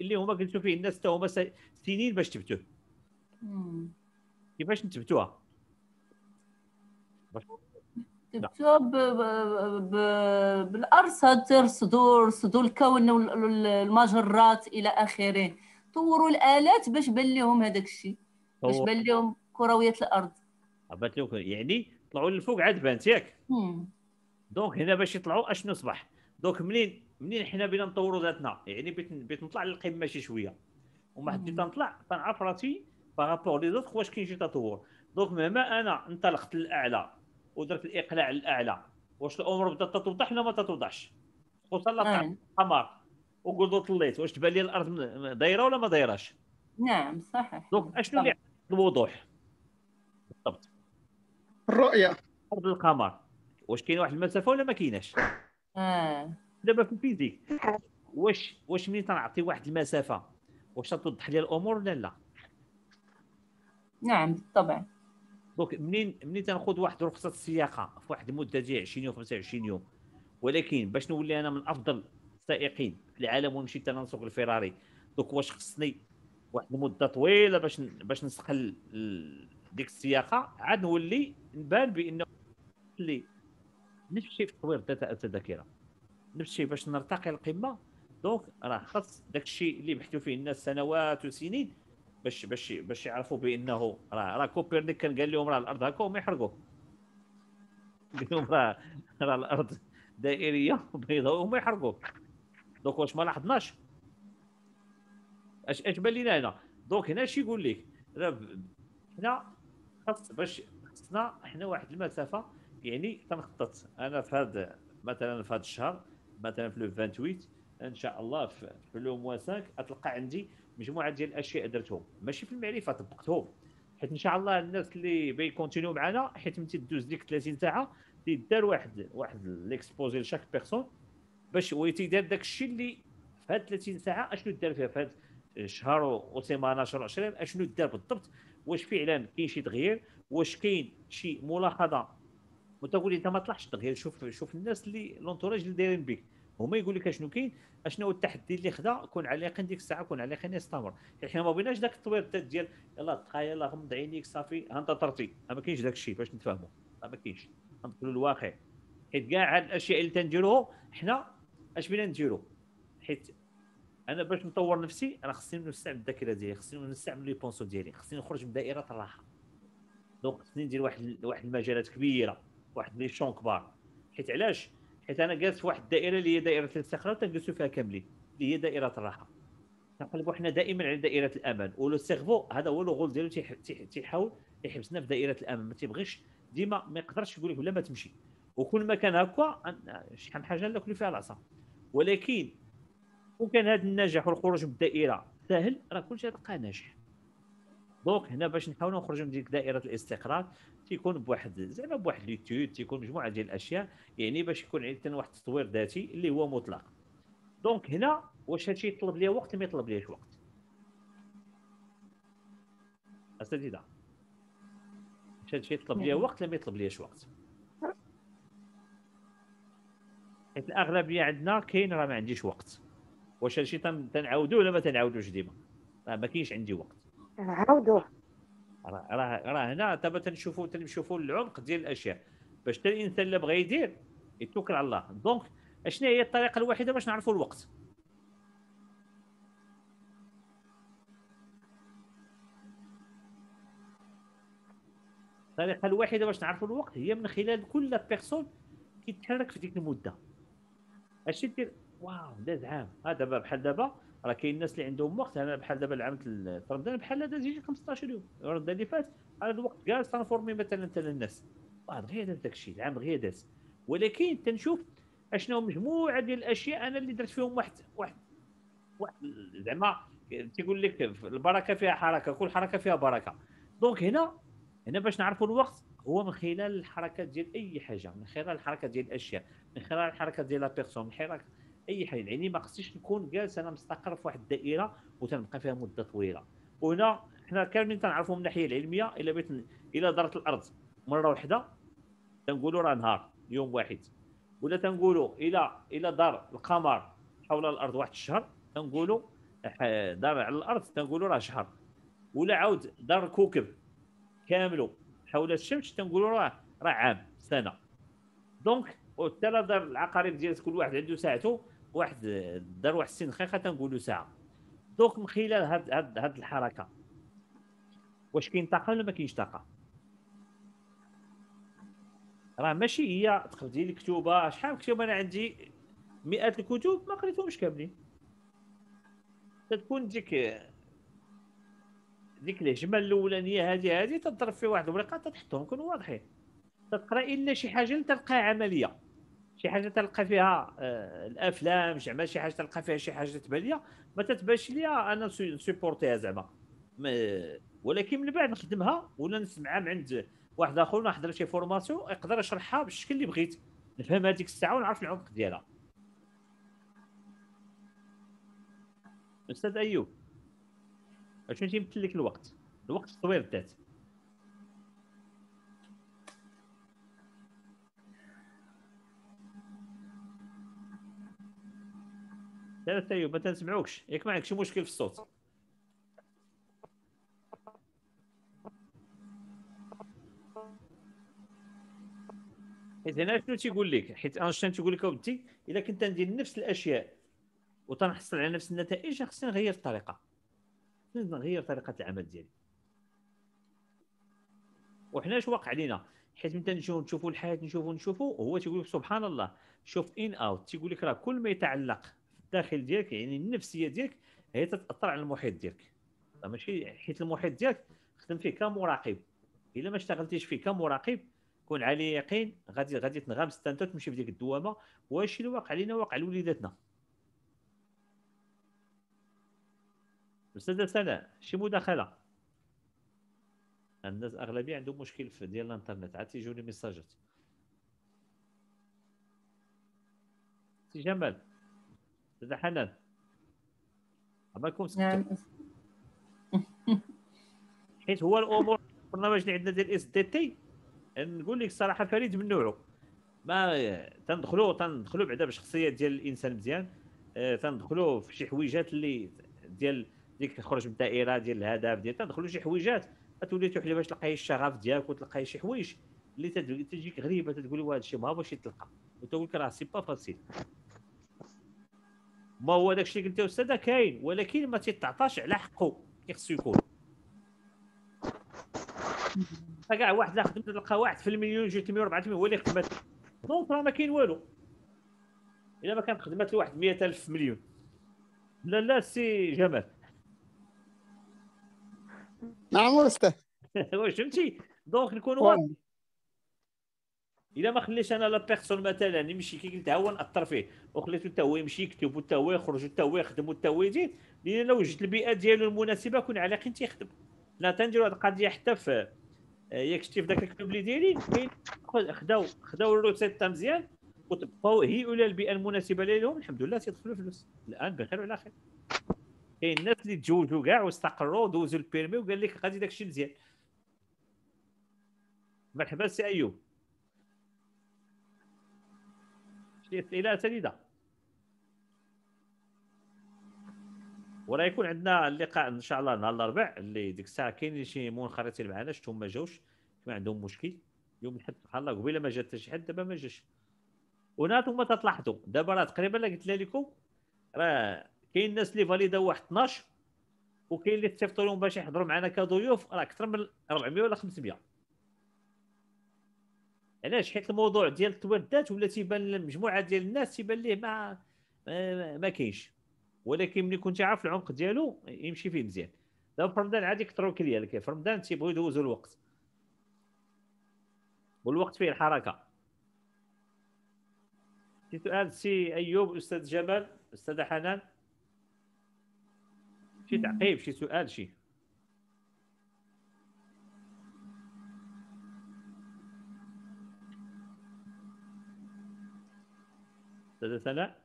اللي هما قلتوا فيه الناس تا هما سنين باش تبتوه كيفاش نثبتوها تبتوها بالارصاد ترصدوا رصدوا الكون والمجرات الى اخره طوروا الالات باش بان لهم هذاك الشيء باش بان لهم كرويه الارض بات لهم يعني طلعوا للفوق عاد بانت ياك دونك هنا باش يطلعوا اشنو صبح دونك منين منين حنا بينا نطوروا ذاتنا يعني بيت بيت نطلع للقمه شي شويه وما حد تنطلع تنعرف راسي بارابور لي زوتر واش كاين شي تطور دونك مهما انا انطلقت للاعلى ودرت الاقلاع للاعلى واش الامور بدات تتوضح ولا ما تتوضحش خصوصا القمر وقلت طليت واش تبان لي الارض دايره ولا ما دايراش نعم صحيح دونك اشنو اللي الوضوح بالضبط الرؤيه ارض القمر واش كاين واحد المسافه ولا ما كايناش اه دابا في الفيزيك واش واش ملي تنعطي واحد المسافه واش تتوضح لي الامور ولا لا نعم بالطبع دونك منين منين تنخذ واحد رخصه السياقه في واحد المده ديال 20 يوم 25 يوم ولكن باش نولي انا من افضل السائقين العالم ونمشي حتى نسوق الفيراري دوك واش خصني واحد المده طويله باش باش نسقل ديك السياقه عاد نولي نبان بانه اللي نفس الشيء في تطوير التذاكره نفس الشيء باش نرتقي القمه دونك راه خاص داك الشيء اللي بحثوا فيه الناس سنوات وسنين باش باش باش يعرفوا بانه راه راه كوبرنيك كان قال لهم راه الارض هكا وما يحرقوه قال لهم راه راه الارض دائريه بيضاء وما يحرقوه دونك واش ما لاحظناش اش اش بان لينا هنا دونك هنا اش يقول لك هنا خاص باش خصنا حنا واحد المسافه يعني تنخطط انا في هذا مثلا في هذا الشهر مثلا في لو 28 ان شاء الله في لو موا 5 اتلقى عندي مجموعه ديال الاشياء درتهم ماشي في المعرفه طبقتهم حيت ان شاء الله الناس اللي بيكونتينيو معنا حيت ملي تدوز ديك 30 ساعه تيدار واحد واحد ليكسبوزي لشاك بيرسون باش ويتيدار داك الشيء اللي في هاد 30 ساعه اشنو دار فيها في هاد شهر وسيمانه شهر 20 اشنو دار بالضبط واش فعلا كاين شي تغيير واش كاين شي ملاحظه وتقول انت ما طلعش تغيير شوف شوف الناس اللي لونتوراج اللي دايرين بك هما يقول لك اشنو كاين اشنو التحدي اللي خدا كون على يقين ديك الساعه كون على يقين يستمر حنا ما بغيناش ذاك التطوير ديال يلا تقايا يلا غمض عينيك صافي هانت طرتي ما كاينش ذاك الشيء باش نتفاهموا ما كاينش غنقولوا الواقع حيت كاع هاد الاشياء اللي تنديروه حنا اش بينا نديرو حيت انا باش نطور نفسي انا خصني نستعمل الذاكره ديالي خصني نستعمل لي بونسو ديالي خصني نخرج من دائره الراحه دونك خصني ندير واحد واحد المجالات كبيره واحد لي شون كبار حيت علاش حيت انا جالس في واحد الدائره اللي هي دائره الاستقرار تنجلسوا فيها كاملين اللي هي دائره الراحه تنقلبوا حنا دائما على دائره الامان ولو سيرفو هذا هو لو غول ديالو تيحاول يحبسنا في دائره الامان ما تيبغيش ديما ما يقدرش يقول لك ولا ما تمشي وكل ما كان هكا شحال من حاجه ناكلوا فيها العصا ولكن وكان هذا النجاح والخروج من الدائره سهل راه كلشي تلقى ناجح دونك هنا باش نحاولوا نخرجوا من ديك دائره الاستقرار تيكون بواحد زعما بواحد ليتود تيكون مجموعه ديال الاشياء يعني باش يكون عندنا واحد التطوير ذاتي اللي هو مطلق دونك هنا واش هادشي يطلب ليا وقت ما يطلب ليش وقت اساتذه واش هادشي يطلب ليا نعم. وقت ولا ما يطلب ليش وقت حيت الاغلبيه عندنا كاين راه ما عنديش وقت واش هادشي تنعاودوه ولا ما تنعاودوش ديما راه ما كاينش عندي وقت عاودوه راه راه راه هنا دابا تنشوفوا تنشوفوا العمق ديال الاشياء باش حتى الانسان اللي بغى يدير يتوكل على الله دونك اشنا هي الطريقه الوحيده باش نعرفوا الوقت الطريقه الوحيده باش نعرفوا الوقت هي من خلال كل بيرسون كيتحرك في ديك المده هادشي دير واو داز عام ها دابا بحال دابا راه كاين الناس اللي عندهم وقت انا بحال دابا العام رمضان بحال داز يجي 15 يوم رمضان اللي فات على الوقت جالس تنفورمي مثلا انت للناس واه دغيا داز داك الشيء العام دغيا داز ولكن تنشوف اشنو مجموعه ديال الاشياء انا اللي درت فيهم واحد واحد واحد زعما تيقول لك البركه فيها حركه كل حركه فيها بركه دونك هنا هنا باش نعرفوا الوقت هو من خلال الحركات ديال اي حاجه من خلال الحركه ديال الاشياء من خلال الحركه ديال لا بيرسون من خلال اي حاجه يعني ما خصنيش نكون جالس انا مستقر في واحد الدائره وتنبقى فيها مده طويله وهنا حنا كاملين تنعرفوا من الناحيه العلميه الا بيت الا دارت الارض مره واحده تنقولوا راه نهار يوم واحد ولا تنقولوا الى الى دار القمر حول الارض واحد الشهر تنقولوا دار على الارض تنقولوا راه شهر ولا عاود دار الكوكب كاملو حول الشمس تنقولوا راه راه عام سنه دونك حتى لا دار العقارب ديال كل واحد عنده ساعته واحد دار واحد السن دقيقه تنقولوا ساعه دونك من خلال هاد هاد هاد الحركه واش كاين طاقه ولا ما كاينش طاقه راه ماشي هي تقدي لي كتوبه شحال كتب انا عندي مئات الكتب ما قريتهمش كاملين تتكون ديك ديك الهجمه الاولانيه هذه هذه تضرب في واحد الورقه تحطهم نكونوا واضحين تقرا الا شي حاجه تلقى عمليه شي حاجه تلقى فيها آه الافلام زعما شي حاجه تلقى فيها شي حاجه تبان ليا ما تتبانش ليا انا نسيبورتيها زعما ولكن من بعد نخدمها ولا نسمعها من عند واحد اخر نحضر شي فورماسيون يقدر يشرحها بالشكل اللي بغيت نفهم هذيك الساعه ونعرف العمق ديالها استاذ ايوب شنو تيمثل لك الوقت الوقت طويل تطوير الذات ثلاثة ايوب ما تسمعوكش ياك ما عندك شي مشكل في الصوت حيت هنا شنو تيقول لك حيت انشتاين تيقول لك اودي الا كنت ندير نفس الاشياء وتنحصل على نفس النتائج خصني نغير الطريقه نغير طريقه العمل ديالي وحنا اش واقع علينا حيت ملي تنجيو نشوفوا الحياه نشوفوا نشوفوا هو تيقول لك سبحان الله شوف ان اوت تيقول لك راه كل ما يتعلق الداخل ديالك يعني النفسيه ديالك هي تتاثر على المحيط ديالك ماشي حيت المحيط ديالك خدم فيه كمراقب الا ما اشتغلتيش فيه كمراقب كون على يقين غادي غادي تنغمس حتى انت تمشي في ديك الدوامه واش اللي واقع علينا واقع لوليداتنا استاذ سناء شي مداخله الناس اغلبيه عندهم مشكل في ديال الانترنت عاد تيجوني ميساجات سي جمال استاذ حنان عمركم نعم حيت هو الامور البرنامج اللي عندنا ديال اس دي تي نقول لك الصراحه فريد من نوعه ما تندخلوا تندخلوا بعدا بشخصيه ديال الانسان مزيان آه، تندخلوا في شي حويجات اللي ديال ديك كتخرج من الدائره ديال الهدف ديال تدخلوا شي حويجات تولي تحلي باش تلقاي الشغف ديالك وتلقاي شي حوايج اللي تجيك غريبه تقول هذا الشيء ما باش يتلقى وتقول لك راه سي با فاسيل ما هو داك الشيء اللي قلتي استاذ كاين ولكن ما تيتعطاش على حقه خصو يكون كاع واحد لا تلقى واحد في المليون ربعه مليون هو اللي خدمت دونك راه ما كاين والو الا ما كانت خدمات لواحد 100000 مليون لا لا سي جمال نعم واش فهمتي دونك نكون واضح الا ما خليش انا لا بيرسون مثلا يمشي كي قلت هو ناثر فيه وخليته حتى هو يمشي يكتب حتى هو يخرج حتى هو يخدم حتى هو يدير لان وجدت البيئه ديالو المناسبه كون على قين تيخدم لا تنديروا هذه القضيه حتى في آه، ياك شتي في ذاك الكتب اللي دايرين كاين خداو خداو الروسيت مزيان وطبقوا هي الى البيئه المناسبه لهم الحمد لله تيدخلوا فلوس الان بخير وعلى خير كاين الناس اللي تزوجوا كاع واستقروا دوزوا البيرمي وقال لك غادي داكشي مزيان مرحبا سي ايوب شي اسئله سديده وراه يكون عندنا اللقاء ان شاء الله نهار الاربع اللي ديك الساعه كاينين شي منخرطين معنا شفتهم ما جاوش ما عندهم مشكل يوم الحد سبحان الله قبيله ما جات شي حد دابا ما جاش ما تلاحظوا دابا راه تقريبا قلت لكم راه كاين الناس اللي فاليداو واحد 12 وكاين اللي تصيفطوا لهم باش يحضروا معنا كضيوف راه اكثر من 400 ولا 500 علاش حيت الموضوع ديال التوالدات ولا تيبان لمجموعه ديال الناس تيبان ليه ما ما, كاينش ولكن ملي كنت عارف العمق ديالو يمشي فيه مزيان دابا في رمضان عادي كثروا كليا في رمضان تيبغيو يدوزوا الوقت والوقت فيه الحركه سؤال سي ايوب استاذ جمال استاذ حنان شي تعقيب شي سؤال شي استاذه سناء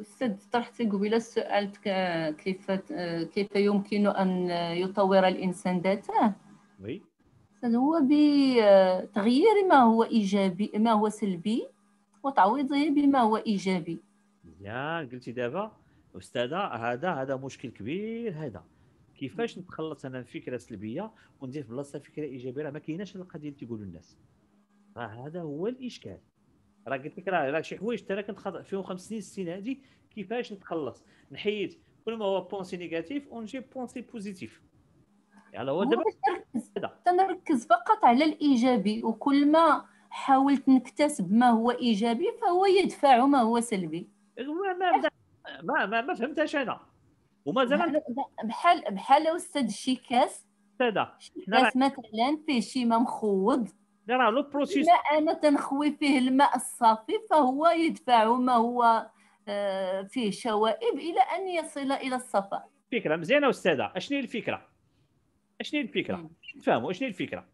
استاذ طرحت قبيله السؤال كيف كيف يمكن ان يطور الانسان ذاته وي هو بتغيير ما هو ايجابي ما هو سلبي وتعويضه بما هو ايجابي يا قلتي دابا استاذه هذا هذا مشكل كبير هذا كيفاش نتخلص انا من فكره سلبيه وندير في بلاصتها فكره ايجابيه راه ما كايناش القضيه اللي تيقولوا الناس راه هذا هو الاشكال راه قلت لك راه شي حوايج حتى انا كنت فيهم خمس سنين سنين هذه كيفاش نتخلص نحيد كل ما هو بونسي نيجاتيف ونجيب بونسي بوزيتيف يعني هو دابا كذا تنركز فقط على الايجابي وكل ما حاولت نكتسب ما هو ايجابي فهو يدفع ما هو سلبي ما ما ما ما, ما فهمتهاش انا ومازال بحال بحال استاذ الشيكاس كاس مثلا فيه ما مخوض راه لو بروسيس انا تنخوي فيه الماء الصافي فهو يدفع ما هو آه، فيه شوائب الى ان يصل الى الصفاء فكره مزيانه استاذه اشنو هي الفكره اشني الفكره نتفاهموا اشني الفكره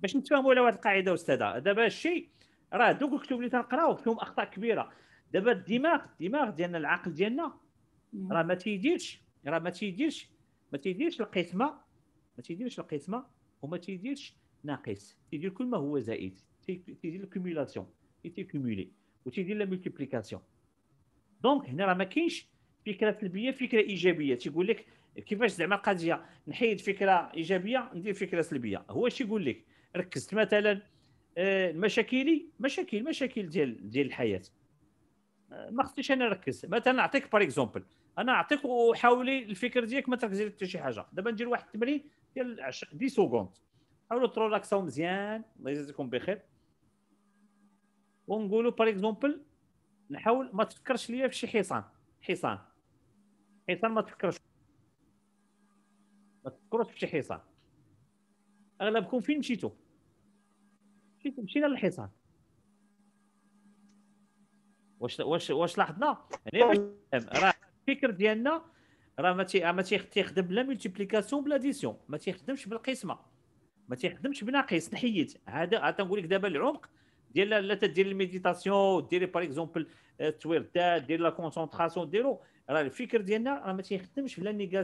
باش نتفاهموا على واحد القاعده استاذه دابا الشيء راه دوك الكتب اللي تنقراو فيهم اخطاء كبيره دابا الدماغ الدماغ ديالنا العقل ديالنا راه ما تيديرش راه ما تيديرش ما تيديرش القسمه ما تيديرش القسمه وما تيديرش ناقص تيدير كل ما هو زائد تيدير الكوميلاسيون تيكومولي وتيدير لا ملتيبليكاسيون دونك هنا راه ما كاينش فكره سلبيه فكره ايجابيه تيقول لك كيفاش زعما القضيه نحيد فكره ايجابيه ندير فكره سلبيه هو اش يقول لك ركزت مثلا آه، مشاكلي مشاكل مشاكل ديال ديال الحياه آه، ما خصنيش انا نركز مثلا نعطيك بار اكزومبل انا نعطيك وحاولي الفكر ديالك ما تركزي حتى شي حاجه دابا ندير واحد التمرين ديال 10 10 سكوند حاولوا تريلاكساو مزيان الله يجازيكم بخير ونقولوا بار اكزومبل نحاول ما تفكرش ليا في شي حصان حصان حصان ما تفكرش ما تذكروش في شي حصان اغلبكم فين مشيتوا مشيتوا مشينا للحصان واش واش واش لاحظنا يعني راه الفكر ديالنا راه ما تي ما تيخدم بلا ملتيبليكاسيون بلا ديسيون ما تيخدمش بالقسمه ما تيخدمش بناقص نحيد هذا تنقول لك دابا العمق ديال لا تدير الميديتاسيون ديري باغ اكزومبل التويردات دير لا كونسونطراسيون ديرو راه الفكر ديالنا راه ما تيخدمش بلا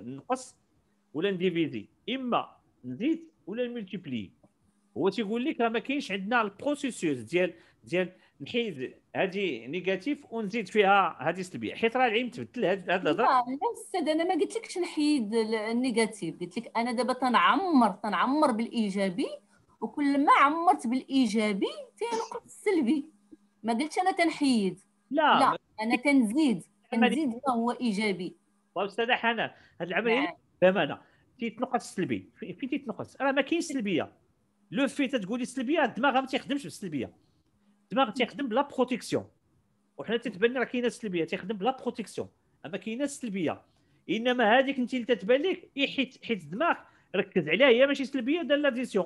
نقص ولا نديفيزي اما نزيد ولا نملتيبلي هو تيقول لك راه ما كاينش عندنا البروسيسوس ديال ديال نحيد هذه نيجاتيف ونزيد فيها هذه سلبيه حيت راه العلم تبدل هذا الهضره لا استاذ انا ما قلتلكش نحيد النيجاتيف قلت لك انا دابا تنعمر تنعمر بالايجابي وكل ما عمرت بالايجابي تينقص السلبي ما قلتش انا تنحيد لا لا انا تنزيد تنزيد ما هو ايجابي طيب استاذه حنان هذه العمليه نعم. بمعنى تيتنقص السلبي فين تيتنقص راه ما كاينش سلبيه لو في تتقولي سلبيه الدماغ ما تيخدمش بالسلبيه الدماغ تيخدم بلا بروتيكسيون وحنا تتبان راه كاينه السلبيه تيخدم بلا بروتيكسيون اما كاينه السلبيه انما هذيك انت اللي تتبان لك إيه حيت حيت الدماغ ركز عليها هي ماشي سلبيه دار لاديسيون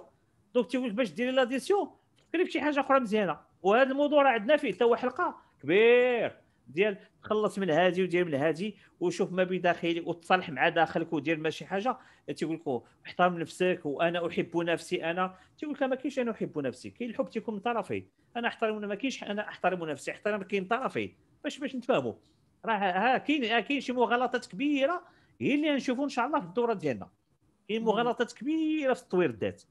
دونك تيقول لك باش ديري لاديسيون فكري شي حاجه اخرى مزيانه وهذا الموضوع راه عندنا فيه حتى هو حلقه كبير ديال تخلص من هذه ودير من هذه وشوف ما بداخلك وتصالح مع داخلك ودير ما شي حاجه تيقول لك احترم نفسك وانا احب نفسي انا تيقول لك ما كاينش انا احب نفسي كاين الحب تيكون من طرفين انا احترم ما كاينش انا احترم نفسي احترام كاين طرفين باش باش نتفاهموا راه ها كاين كاين شي مغالطات كبيره هي اللي غنشوفوا ان شاء الله في الدوره ديالنا كاين مغالطات كبيره في تطوير الذات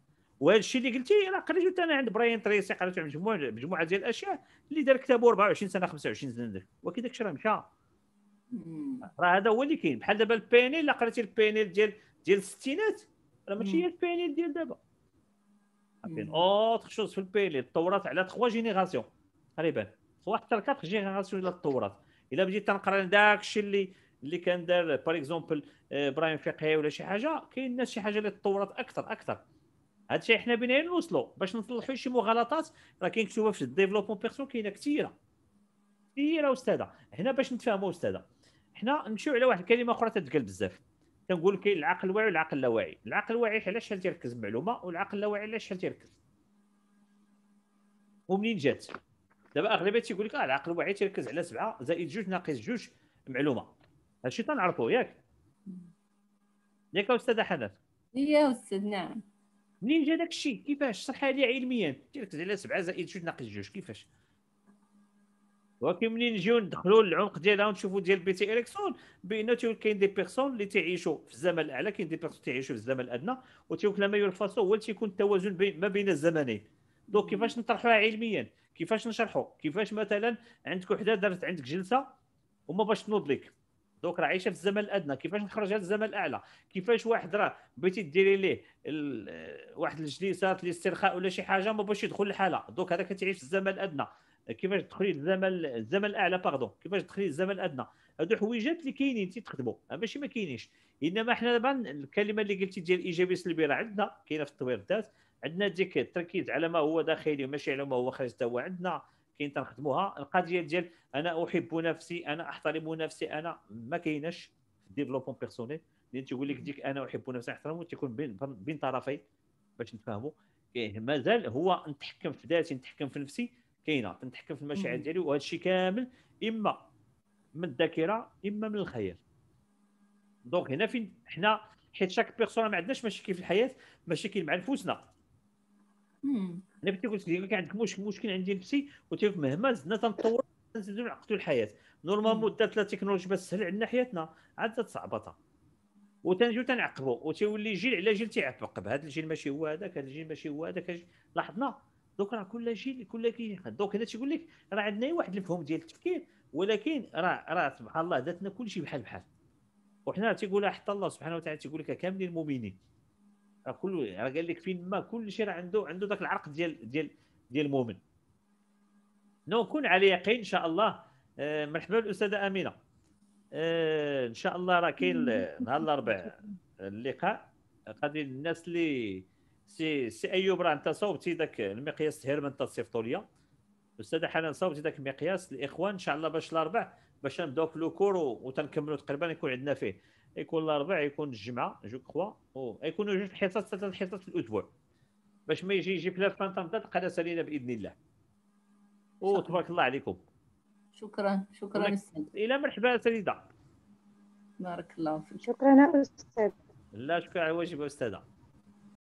وهذا الشيء اللي قلتي راه قريتو انا عند براين تريسي قريتو عند مجموعه مجموعه ديال الاشياء اللي دار كتابه 24 سنه 25 سنه ولكن داك الشيء راه مشى راه هذا هو اللي كاين بحال دابا البينيل الا قريتي البينيل ديال ديال الستينات راه ماشي هي البينيل ديال دابا كاين اوتر شوز في البينيل تطورات على 3 جينيراسيون تقريبا واحد حتى 4 جينيراسيون الا تطورات الا بديت تنقرا داك الشيء اللي اللي كان دار باغ اكزومبل براين فقهي ولا شي حاجه كاين الناس شي حاجه اللي تطورت اكثر اكثر هذا الشيء حنا بنين نوصلوا باش نصلحوا شي مغالطات راه كاين كتبه في الديفلوبمون بيرسون كاينه كثيره كثيره استاذه هنا باش نتفاهموا استاذه حنا نمشيو على واحد الكلمه اخرى تتقال بزاف تنقول كاين العقل الواعي والعقل اللاواعي العقل الواعي علاش شحال تيركز معلومه والعقل اللاواعي علاش شحال تيركز ومنين جات دابا اغلبيه تيقول لك اه العقل الواعي تيركز على سبعه زائد جوج ناقص جوج معلومه هادشي تنعرفو ياك ياك استاذه حنان يا استاذ نعم منين جا داك الشيء كيفاش صحها لي علميا تركز على سبعه زائد جوج ناقص جوج كيفاش ولكن منين نجيو ندخلوا للعمق ديالها ونشوفوا ديال بي تي اريكسون بان كاين دي بيرسون اللي تعيشوا في الزمن الاعلى كاين دي بيرسون تعيشوا في الزمن الادنى وتيقول لما يلفظوا هو اللي تيكون التوازن بي ما بين الزمنين دونك كيفاش نطرحوها علميا كيفاش نشرحوا كيفاش مثلا عندك وحده دارت عندك جلسه وما باش تنوض لك دونك راه عايشه في الزمن الادنى كيفاش نخرج هذا الزمن الاعلى كيفاش واحد راه بغيتي ديري ليه واحد الجلسات الاسترخاء ولا شي حاجه ما باش يدخل الحاله دونك هذا كتعيش في الزمن الادنى كيفاش تدخلي للزمن الزمن الاعلى باردون كيفاش تدخلي للزمن الادنى هادو حويجات اللي كاينين تيتخدموا آه، ماشي ما كاينينش انما حنا دابا الكلمه اللي قلتي ديال ايجابي سلبي راه عندنا كاينه في التطوير الذات عندنا ديك التركيز على ما هو داخلي وماشي على ما هو حتى هو عندنا كاين تنخدموها القضيه ديال انا احب نفسي انا احترم نفسي انا ما كايناش في الديفلوبمون بيرسونيل لان تيقول لك ديك انا احب نفسي احترم تيكون بين بين طرفي باش نتفاهموا كاين مازال هو نتحكم في ذاتي نتحكم في نفسي كاينه نتحكم في المشاعر ديالي وهذا الشيء كامل اما من الذاكره اما من الخيال دونك هنا فين حنا حيت شاك بيرسون ما عندناش مشاكل في الحياه مشاكل مع نفوسنا انا كنت قلت لك عندك مشكل مشكل عندي نفسي قلت لك مهما زدنا تنطور تنزيدو نعقدوا الحياه نورمالمون دارت لا تكنولوجي باش تسهل عندنا حياتنا عاد تصعبطها وتنجيو تنعقبوا وتولي جيل على جيل تيعفق بهذا الجيل ماشي هو هذاك هذا الجيل ماشي هو هذاك لاحظنا دوك راه كل جيل كل كي دوك هذا تيقول لك راه عندنا واحد المفهوم ديال التفكير ولكن راه راه سبحان الله داتنا كل شيء بحال بحال وحنا تيقولها حتى الله سبحانه وتعالى تيقول لك كاملين المؤمنين راه كل راه قال لك فين ما كل شيء راه عنده عنده ذاك العرق ديال ديال ديال المؤمن نو كون على يقين ان شاء الله آه، مرحبا بالاستاذه امينه آه، ان شاء الله راه كاين نهار الاربعاء اللقاء غادي الناس اللي سي سي ايوب راه انت صوبتي ذاك المقياس هيرمان انت تصيفطوا لي استاذه حنان صوبتي ذاك المقياس الاخوان ان شاء الله باش الاربع باش نبداو في لوكور وتنكملوا تقريبا يكون عندنا فيه يكون الاربع يكون الجمعه جو كخوا يكونوا جوج الحصص ثلاثه الحصص في الاسبوع باش ما يجي يجيب لا فان تنضد قناه سالينا باذن الله وتبارك الله عليكم شكرا شكرا استاذ الى مرحبا سيده بارك الله فيك شكرا استاذ لا شكرا على واجب استاذه